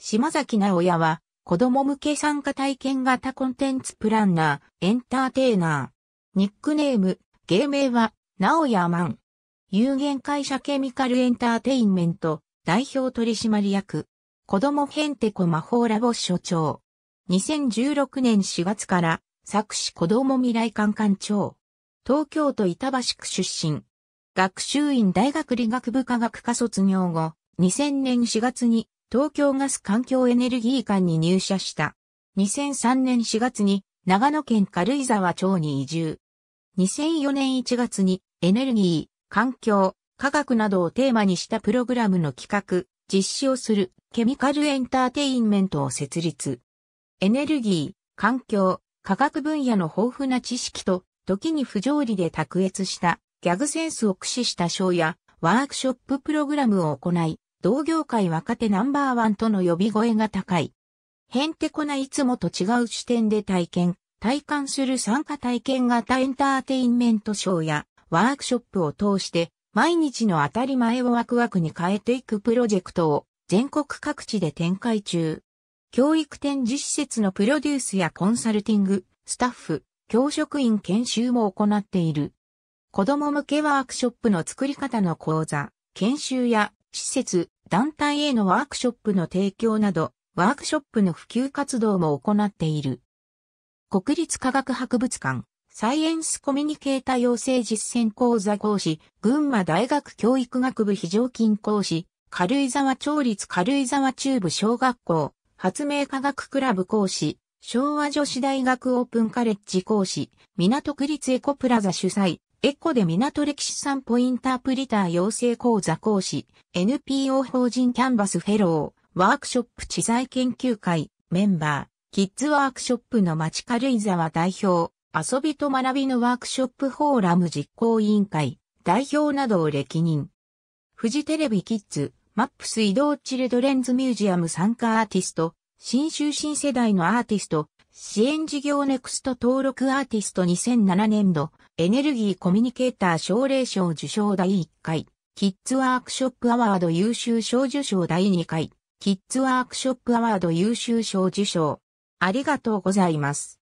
島崎直也は、子供向け参加体験型コンテンツプランナー、エンターテイナー。ニックネーム、芸名は、直也マン。有限会社ケミカルエンターテインメント、代表取締役。子供ヘンテコ魔法ラボ所長。2016年4月から、作詞子供未来館館長。東京都板橋区出身。学習院大学理学部科学科卒業後、2000年4月に東京ガス環境エネルギー館に入社した。2003年4月に長野県軽井沢町に移住。2004年1月にエネルギー、環境、科学などをテーマにしたプログラムの企画、実施をするケミカルエンターテインメントを設立。エネルギー、環境、科学分野の豊富な知識と、時に不条理で卓越したギャグセンスを駆使したショーやワークショッププログラムを行い、同業界若手ナンバーワンとの呼び声が高い。へんてこないつもと違う視点で体験、体感する参加体験型エンターテインメントショーやワークショップを通して毎日の当たり前をワクワクに変えていくプロジェクトを全国各地で展開中。教育展示施設のプロデュースやコンサルティング、スタッフ、教職員研修も行っている。子供向けワークショップの作り方の講座、研修や施設、団体へのワークショップの提供など、ワークショップの普及活動も行っている。国立科学博物館、サイエンスコミュニケータ養成実践講座講師、群馬大学教育学部非常勤講師、軽井沢町立軽井沢中部小学校、発明科学クラブ講師、昭和女子大学オープンカレッジ講師、港区立エコプラザ主催、エコで港歴史散歩インタープリター養成講座講師、NPO 法人キャンバスフェロー、ワークショップ知財研究会、メンバー、キッズワークショップの町軽井沢代表、遊びと学びのワークショップフォーラム実行委員会、代表などを歴任。フジテレビキッズ、マップス移動チルドレンズミュージアム参加アーティスト、新州新世代のアーティスト、支援事業ネクスト登録アーティスト2007年度エネルギーコミュニケーター奨励賞受賞第1回、キッズワークショップアワード優秀賞受賞第2回、キッズワークショップアワード優秀賞受賞。ありがとうございます。